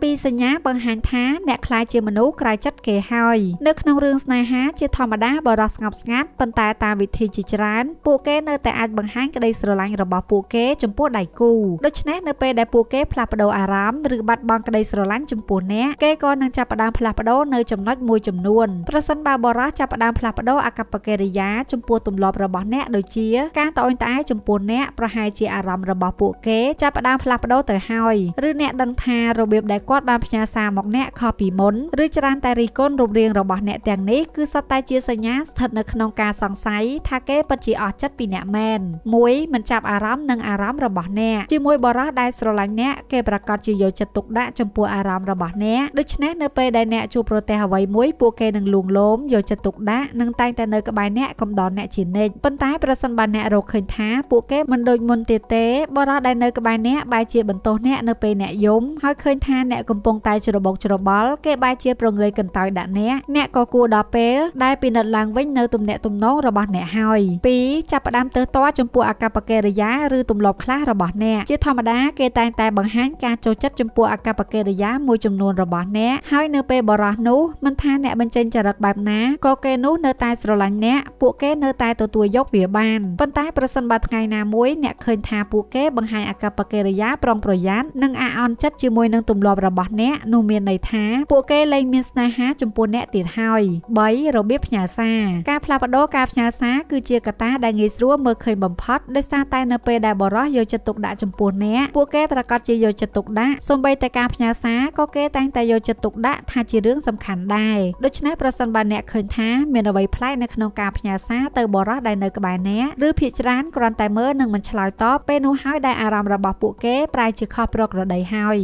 7សញ្ញាបង្ហាញថាអ្នកខ្លាចជាមនុស្សក្រៅចិត្តគេហើយនៅក្នុងរឿងស្នេហាជាធម្មតាបរិសុទ្ធស្ងប់ស្ងាត់ប៉ុន្តែតាមវិធីជាច្រើនពួកគេនៅតែអាចបង្ហាញក្តីស្រឡាញ់របស់ពួកគេចំពោះដៃគូដូច្នេះនៅពេលដែលពួកគេផ្លាស់ប្ដូរអារម្មណ៍ឬបាត់បង់ក្តីស្រឡាញ់ចំពោះអ្នកគេក៏នឹងចាប់ផ្ដើមផ្លាស់ប្ដូរនៅចំណុចមួយចំនួនប្រសិនបើបរិសុទ្ធចាប់ផ្ដើមផ្លាស់ប្ដូរអាកប្បកិរិយាចំពោះទម្លាប់របស់អ្នកដូចជាការត្អូញត្អែរចំពោះអ្នកប្រហែលជាអារម្មណ៍របស់ពួកគេចាប់ផ្ដើមផ្លាស់ប្ដូរទៅហើយឬអ្នកដឹងថារបៀបបដែលគាត់បានផ្ញើសារមកអ្នកខុសពីមុនឬច្រើនតែរិះគន់រូបរាងរបស់អ្នកទាំងនេះគឺសុទ្ធតែជាសញ្ញាស្ថិតនៅក្នុងការសង្ស័យថាគេពិតជាអស់ចិត្តពីអ្នកមែន1មិនចាប់អារម្មណ៍នឹងអារម្មណ៍របស់អ្នកជាមួយបរិះដែលស្រឡាញ់អ្នកគេប្រកាសជាយកចិត្តទុកដាក់ចំពោះអារម្មណ៍របស់អ្នកដូច្នេះនៅពេលដែលអ្នកជួបប្រទះអ្វីមួយពួកគេនឹងលួងលោមយកចិត្តទុកដាក់និងតែងតែនៅក្បែរអ្នកកំដរអ្នកជានិច្ចប៉ុន្តែប្រសិនបើអ្នករកឃើញថាពួកគេមិនដូចមុនទៀតទេបរិះដែលនៅក្បែរអ្នកបែរជាបន្ទោសអ្នកនៅពេលអ្នកយំហើយឃើញថាហារអ្នកកំពុងតែច្របូកច្របល់គេបែរជាប្រងើយកន្តើយដាក់អ្នកអ្នកក៏គួរដល់ពេលដែលពិនិត្យឡើងវិញនៅទំនាក់ទំនងរបស់អ្នកហើយ2ចាប់ផ្ដើមទៅតចំពោះអកប្បកិរិយាឬទម្លាប់ខ្លះរបស់អ្នកជាធម្មតាគេតែងតែបង្ហាញការចូលចិត្តចំពោះអកប្បកិរិយាមួយចំនួនរបស់អ្នកហើយនៅពេលបរោះនោះមិនថាអ្នកបញ្ចេញចរិតបែបណាក៏គេនោះនៅតែស្រឡាញ់អ្នកពួកគេនៅតែទទួលយកវាបានប៉ុន្តែប្រសិនបើថ្ងៃណាមួយអ្នកឃើញថាពួកគេបង្ហាញអកប្បកិរិយាប្រុងប្រយ័ត្ននិងអាអន់ចិត្តជាមួយនឹងទំម្លាប់របស់អ្នកនោះមានន័យថាពួកគេលែងមានស្នេហាចំពោះអ្នកទៀតហើយ3របៀបផ្ញើសារការផ្លាស់ប្ដូរការផ្ញើសារគឺជាកត្តាដែលងាយស្រួលមើលឃើញបំផុតដោយសារតែនៅពេលដែលបរិសយកចិត្តទុកដាក់ចំពោះអ្នកពួកគេប្រកាសជាយកចិត្តទុកដាក់សូម្បីតែការផ្ញើសារក៏គេតែងតែយកចិត្តទុកដាក់ថាជារឿងសំខាន់ដែរដូច្នេះប្រសិនបើអ្នកឃើញថាមានអ្វីប្លែកនៅក្នុងការផ្ញើសារទៅបរិសដែលនៅក្បែរអ្នកឬភាគច្រើនគ្រាន់តែមើលនិងមិនឆ្លើយតបពេលនោះហើយដែលអារម្មណ៍របស់ពួកគេប្រែជាខុសប្រក្រតីហើយ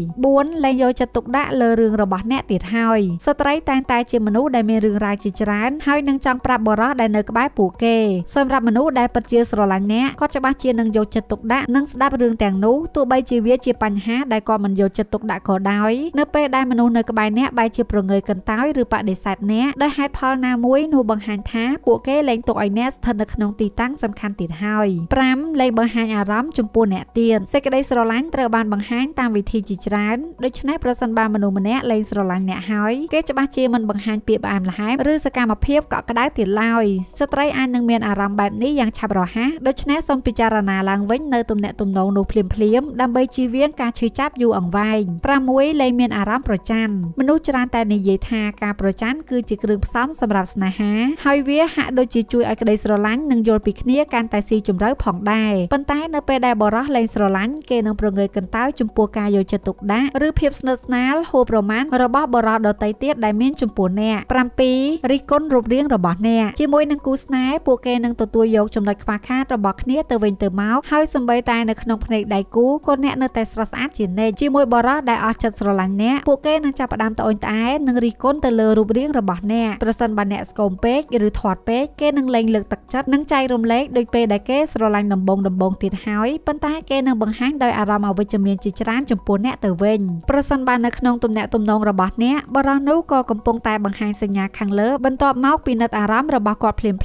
4លែងយកចិត្តទុកដាក់លើរឿងរបស់អ្នកទៀតហើយស្ត្រីតែងតែជាមនុស្សដែលមានរឿងរ៉ាវជាច្រើនហើយនឹងចង់ប្រាប់បរិសដែលនៅក្បែរពួកគេសម្រាប់មនុស្សដែលពិតជាស្រឡាញ់អ្នកគាត់ច្បាស់ជានឹងយកចិត្តទុកដាក់និងស្ដាប់រឿងទាំងនោះទោះបីជាវាជាបញ្ហាដែលគាត់មិនយកចិត្តទុកដាក់ក៏ដោយនៅពេលដែលមនុស្សនៅក្បែរអ្នកបែរជាប្រងើយកន្តើយឬបដិសេធអ្នកដោយហេតុផលណាមួយនោះបង្ហាញថាពួកគេលែងទុកឲ្យអ្នកស្ថិតនៅក្នុងទីតាំងសំខាន់ទៀតហើយ5លែងបង្ហាញអារម្មណ៍ចំពោះអ្នកទៀតសេចក្តីស្រឡាញ់ត្រូវបានបង្ហាញតាមវិធីជាច្រើនដូចច្នេះប្រសិនបើមនុស្សម្នាក់លែងស្រឡាញ់អ្នកហើយគេច្បាស់ជាមិនបង្ហាញពាក្យផ្អែមល្ហែមឬសកម្មភាពកក់ក្ដៅទៀតឡើយស្ត្រីអាចនឹងមានអារម្មណ៍បែបនេះយ៉ាងឆាប់រហ័សដូច្នេះសូមពិចារណាឡើងវិញនៅទំនាក់ទំនងនោះភ្លាមៗដើម្បីជៀសវាងការឈឺចាប់យូរអង្វែង6លែងមានអារម្មណ៍ប្រច័ណ្ឌមនុស្សច្រើនតែនិយាយថាការប្រច័ណ្ឌគឺជាគ្រឿងផ្សំសម្រាប់ស្នេហា ហើយវាហាក់ដូចជាជួយឲ្យក្តីស្រឡាញ់និងយល់ពីគ្នាកាន់តែស៊ីជម្រៅផងដែរប៉ុន្តែនៅពេលដែលបរោះលែងស្រឡាញ់គេនឹងប្រងើយកន្តើយចំពោះការយកចិត្តទុកដាក់ឬភាពភាពស្និទ្ធស្នាលហួសប្រមាណរបស់បរិបទដតីទៀតដែលមានចំពោះអ្នក7រិះគន់រូបរាងរបស់អ្នកជាមួយនឹងគូស្នេហ៍ពួកគេនឹងទទួលយកចំណុចខ្វះខាតរបស់គ្នាទៅវិញទៅមកហើយសម្បីតែនៅក្នុងភ្នែកដៃគូក៏អ្នកនៅតែស្រស់ស្អាតជានិច្ចជាមួយបរិបទដែលអស់ចិត្តស្រឡាញ់អ្នកពួកគេនឹងចាប់ផ្ដើមត្អូញត្អែនិងរិះគន់ទៅលើរូបរាងរបស់អ្នកប្រសិនបើអ្នកស្គមពេកឬធាត់ពេកគេនឹងលែងលើកទឹកចិត្តនិងចែករំលែកដោយពេលដែលគេស្រឡាញ់ដំបងដំបងទៀតហើយប៉ុន្តែគេនឹងបង្ហាញដោយអារម្មណ៍អវិជ្ជមានជាច្រើនចំពោះអ្នកទៅវិញប្រប្រសិនបើនៅក្នុងទំនាក់ទំនងរបស់អ្នកបរិះនោះក៏កំពុងតែបង្ហាញសញ្ញាខាងលើបន្ទាប់មកពិនិត្យអារម្មណ៍របស់គាត់ភ្លាមៗ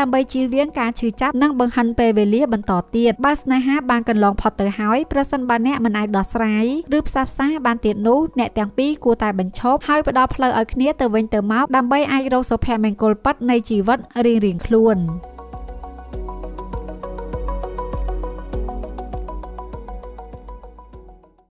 ដើម្បីជៀសវាងការឈឺចាប់និងបង្ហិនពេលវេលាបន្តទៀតបើស្នេហាបានកន្លងផុតទៅហើយប្រសិនបើអ្នកមិនអាចដោះស្រាយឬផ្សះផ្សាបានទៀតនោះអ្នកទាំងពីរគួរតែបញ្ឈប់ហើយផ្ដល់ផ្លូវឲ្យគ្នាទៅវិញទៅមកដើម្បីអាចរកសុភមង្គលពិតនៃជីវិតរៀងៗខ្លួន។